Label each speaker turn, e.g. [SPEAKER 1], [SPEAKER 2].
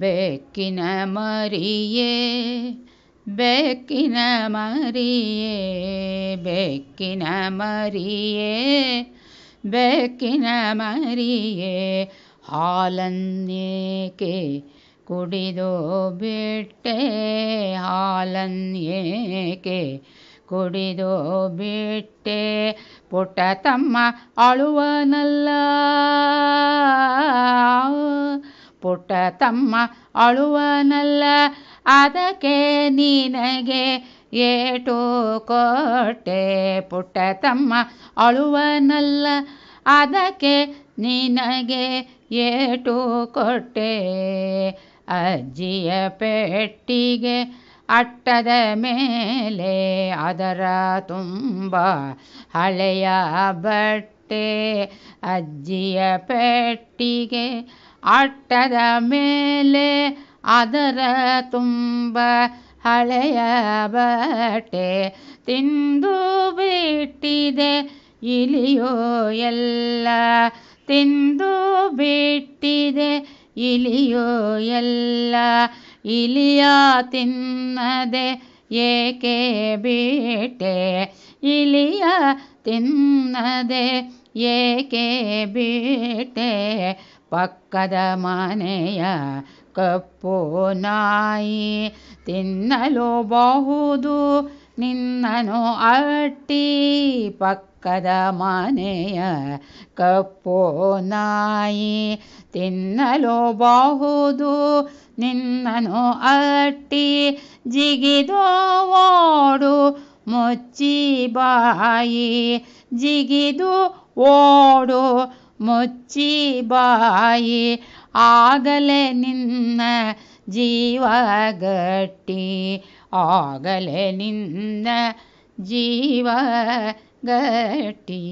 [SPEAKER 1] ಬೆಕ್ಕಿನ ಮರಿಯೇ ಬೆಕ್ಕಿನ ಮರಿಯೇ ಬೆಕ್ಕಿನ ಮರಿಯೇ ಬೆಕ್ಕಿನ ಮರಿಯೇ ಹಾಲನ್ನೇಕೆ ಕುಡಿದೋ ಬಿಟ್ಟೆ ಹಾಲನ್ನೇಕೆ ಕುಡಿದೋ ಬಿಟ್ಟೆ ಪುಟ್ಟ ತಮ್ಮ ಅಳುವನಲ್ಲ ಪುಟ್ಟ ತಮ್ಮ ಅಳುವನಲ್ಲ ಅದಕ್ಕೆ ನಿನಗೆ ಏಟು ಕೊಟ್ಟೆ ಪುಟ್ಟ ತಮ್ಮ ಅಳುವನಲ್ಲ ಅದಕ್ಕೆ ನಿನಗೆ ಏಟು ಕೊಟ್ಟೆ ಅಜ್ಜಿಯ ಪೆಟ್ಟಿಗೆ ಅಟ್ಟದ ಮೇಲೆ ಅದರ ತುಂಬ ಹಳೆಯ ಬಟ್ಟೆ ಅಜ್ಜಿಯ ಪೆಟ್ಟಿಗೆ ಆಟದ ಮೇಲೆ ಅದರ ತುಂಬ ಹಳೆಯ ಬಟ್ಟೆ ತಿಂದು ಬಿಟ್ಟಿದೆ ಇಲಿಯೋ ಎಲ್ಲ ತಿಂದು ಬಿಟ್ಟಿದೆ ಇಲಿಯೋ ಎಲ್ಲ ಇಲಿಯ ತಿನ್ನದೆ ಏಕೆ ಬಿಟ್ಟೆ ಇಲಿಯ ತಿನ್ನದೆ ಏಕೆ ಬಿಟ್ಟೆ ಪಕ್ಕದ ಮನೆಯ ಕಪ್ಪು ನಾಯಿ ಬಹುದು ನಿನ್ನನು ಅಟ್ಟಿ ಪಕ್ಕದ ಮನೆಯ ಕಪ್ಪು ನಾಯಿ ಬಹುದು ನಿನ್ನನು ಅಟ್ಟಿ ಜಿಗಿದು ಓಡು ಮುಚ್ಚಿ ಬಾಯಿ ಜಿಗಿದು ಓಡು ಮುಚ್ಚಿ ಬಾಯಿ ಆಗಲೇ ನಿನ್ನ ಜೀವಗಟ್ಟಿ ಆಗಲೇ ನಿನ್ನ ಜೀವಗಟ್ಟಿ